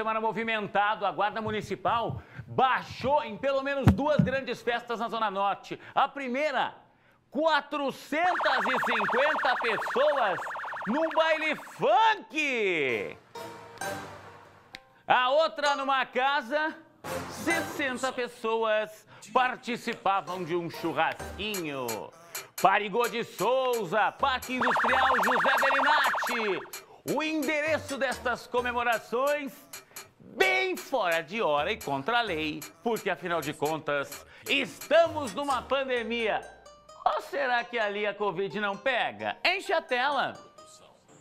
semana movimentado. A Guarda Municipal baixou em pelo menos duas grandes festas na Zona Norte. A primeira, 450 pessoas num baile funk. A outra numa casa, 60 pessoas participavam de um churrasquinho. Parigô de Souza, Parque Industrial José Belinati. O endereço destas comemorações bem fora de hora e contra a lei, porque afinal de contas, estamos numa pandemia. Ou será que ali a Covid não pega? Enche a tela!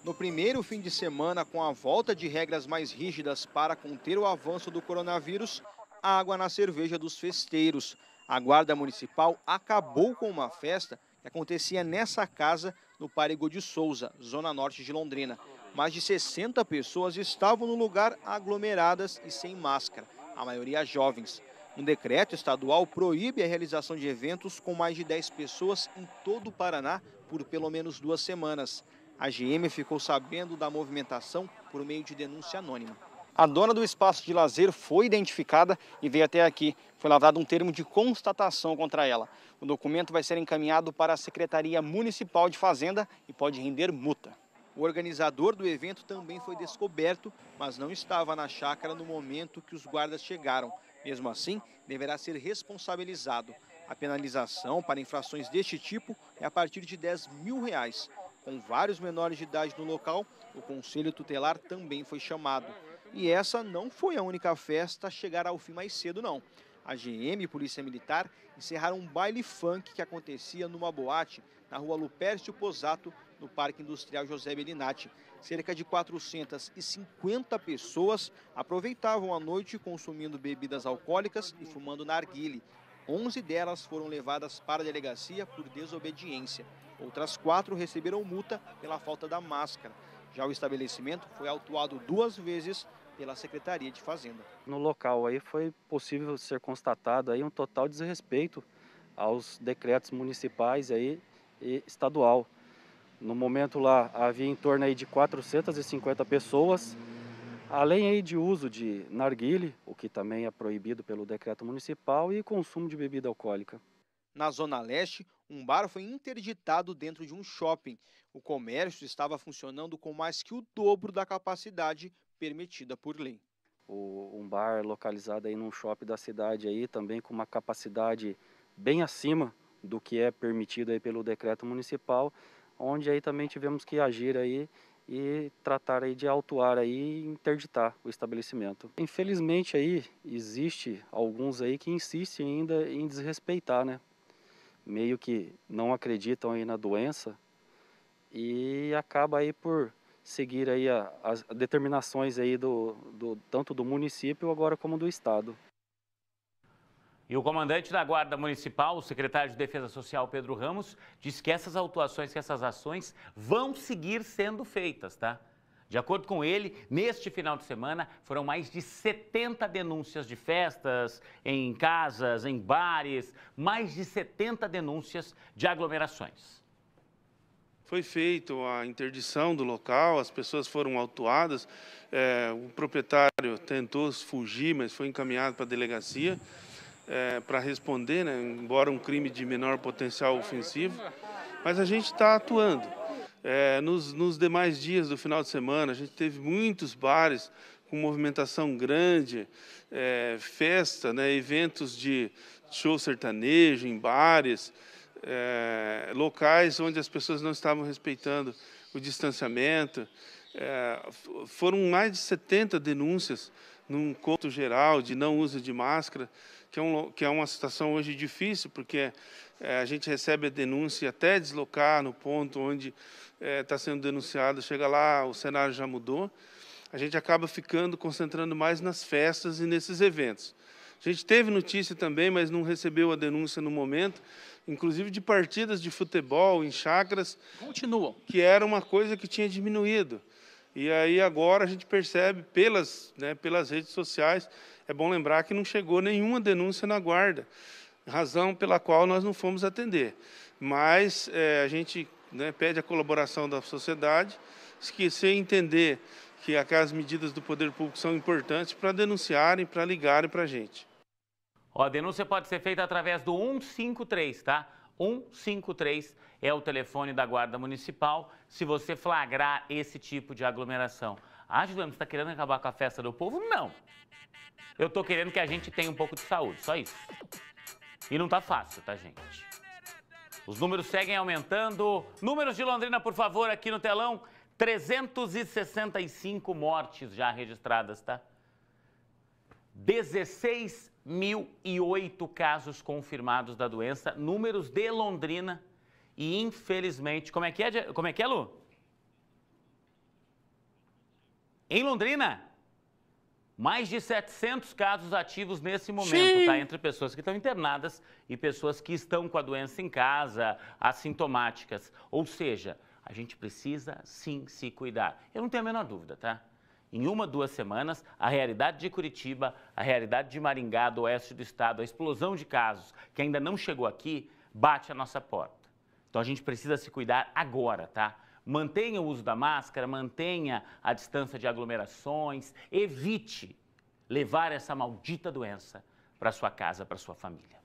No primeiro fim de semana, com a volta de regras mais rígidas para conter o avanço do coronavírus, água na cerveja dos festeiros. A Guarda Municipal acabou com uma festa que acontecia nessa casa no Parigô de Souza, zona norte de Londrina mais de 60 pessoas estavam no lugar aglomeradas e sem máscara, a maioria jovens. Um decreto estadual proíbe a realização de eventos com mais de 10 pessoas em todo o Paraná por pelo menos duas semanas. A GM ficou sabendo da movimentação por meio de denúncia anônima. A dona do espaço de lazer foi identificada e veio até aqui. Foi lavrado um termo de constatação contra ela. O documento vai ser encaminhado para a Secretaria Municipal de Fazenda e pode render multa. O organizador do evento também foi descoberto, mas não estava na chácara no momento que os guardas chegaram. Mesmo assim, deverá ser responsabilizado. A penalização para infrações deste tipo é a partir de 10 mil reais. Com vários menores de idade no local, o conselho tutelar também foi chamado. E essa não foi a única festa a chegar ao fim mais cedo, não. A GM e Polícia Militar encerraram um baile funk que acontecia numa boate na rua Lupércio Posato, no Parque Industrial José Belinati. Cerca de 450 pessoas aproveitavam a noite consumindo bebidas alcoólicas e fumando narguile. 11 delas foram levadas para a delegacia por desobediência. Outras quatro receberam multa pela falta da máscara. Já o estabelecimento foi autuado duas vezes pela Secretaria de Fazenda. No local aí foi possível ser constatado aí um total desrespeito aos decretos municipais aí e estadual. No momento lá havia em torno aí de 450 pessoas, além aí de uso de narguile, o que também é proibido pelo decreto municipal, e consumo de bebida alcoólica. Na Zona Leste, um bar foi interditado dentro de um shopping. O comércio estava funcionando com mais que o dobro da capacidade permitida por lei. O, um bar localizado aí num shopping da cidade aí, também com uma capacidade bem acima do que é permitido aí pelo decreto municipal, onde aí também tivemos que agir aí e tratar aí de autuar aí e interditar o estabelecimento. Infelizmente aí existe alguns aí que insistem ainda em desrespeitar, né? Meio que não acreditam aí na doença e acaba aí por seguir aí a, as determinações aí do, do tanto do município agora como do estado. E o comandante da Guarda Municipal, o secretário de Defesa Social Pedro Ramos, diz que essas autuações, que essas ações vão seguir sendo feitas, tá? De acordo com ele, neste final de semana foram mais de 70 denúncias de festas em casas, em bares, mais de 70 denúncias de aglomerações. Foi feita a interdição do local, as pessoas foram autuadas, é, eh, o proprietário tentou fugir, mas foi encaminhado para a delegacia é, para responder, né? embora um crime de menor potencial ofensivo, mas a gente está atuando. É, nos, nos demais dias do final de semana, a gente teve muitos bares com movimentação grande, é, festa, né, eventos de show sertanejo em bares, é, locais onde as pessoas não estavam respeitando o distanciamento. É, foram mais de 70 denúncias num conto geral de não uso de máscara, que é, um, que é uma situação hoje difícil, porque é, a gente recebe a denúncia até deslocar no ponto onde está é, sendo denunciado, chega lá, o cenário já mudou. A gente acaba ficando concentrando mais nas festas e nesses eventos. A gente teve notícia também, mas não recebeu a denúncia no momento, inclusive de partidas de futebol em chacras. Continuam. Que era uma coisa que tinha diminuído. E aí agora a gente percebe pelas, né, pelas redes sociais, é bom lembrar que não chegou nenhuma denúncia na guarda, razão pela qual nós não fomos atender. Mas é, a gente né, pede a colaboração da sociedade, esquecer entender que aquelas medidas do poder público são importantes para denunciarem, para ligarem para a gente. Ó, a denúncia pode ser feita através do 153, tá? 153 é o telefone da Guarda Municipal se você flagrar esse tipo de aglomeração. Ah, Juliano, você está querendo acabar com a festa do povo? Não. Eu estou querendo que a gente tenha um pouco de saúde, só isso. E não tá fácil, tá, gente? Os números seguem aumentando. Números de Londrina, por favor, aqui no telão. 365 mortes já registradas, tá? 16 1.008 casos confirmados da doença, números de Londrina. E infelizmente, como é que é, como é, que é Lu? Em Londrina, mais de 700 casos ativos nesse momento, tá? Entre pessoas que estão internadas e pessoas que estão com a doença em casa, assintomáticas. Ou seja, a gente precisa sim se cuidar. Eu não tenho a menor dúvida, tá? em uma, duas semanas, a realidade de Curitiba, a realidade de Maringá, do oeste do estado, a explosão de casos que ainda não chegou aqui, bate a nossa porta. Então a gente precisa se cuidar agora, tá? Mantenha o uso da máscara, mantenha a distância de aglomerações, evite levar essa maldita doença para sua casa, para sua família.